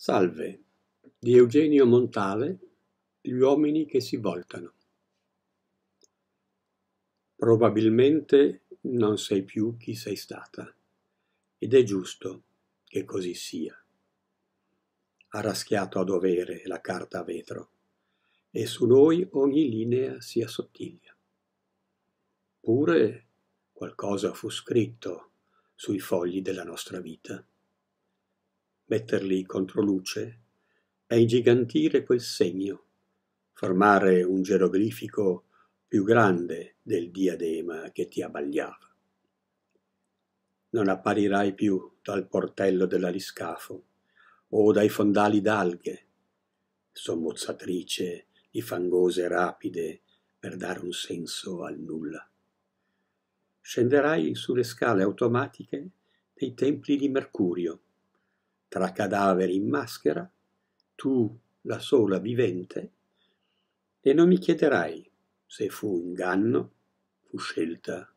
Salve di Eugenio Montale Gli uomini che si voltano. Probabilmente non sei più chi sei stata ed è giusto che così sia. Ha raschiato a dovere la carta a vetro e su noi ogni linea si assottiglia. Pure qualcosa fu scritto sui fogli della nostra vita metterli contro luce, è ingigantire quel segno, formare un geroglifico più grande del diadema che ti abbagliava. Non apparirai più dal portello dell'aliscafo o dai fondali d'alghe, sommozzatrice di fangose rapide per dare un senso al nulla. Scenderai sulle scale automatiche dei templi di Mercurio tra cadaveri in maschera, tu la sola vivente, e non mi chiederai se fu inganno, fu scelta,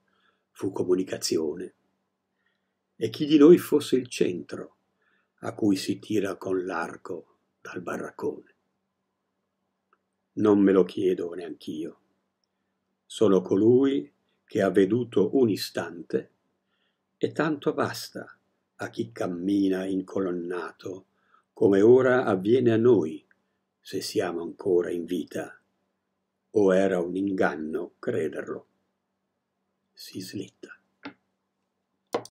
fu comunicazione, e chi di noi fosse il centro a cui si tira con l'arco dal barraccone. Non me lo chiedo neanch'io. Sono colui che ha veduto un istante e tanto basta a chi cammina incolonnato, come ora avviene a noi, se siamo ancora in vita. O era un inganno crederlo. Si slitta.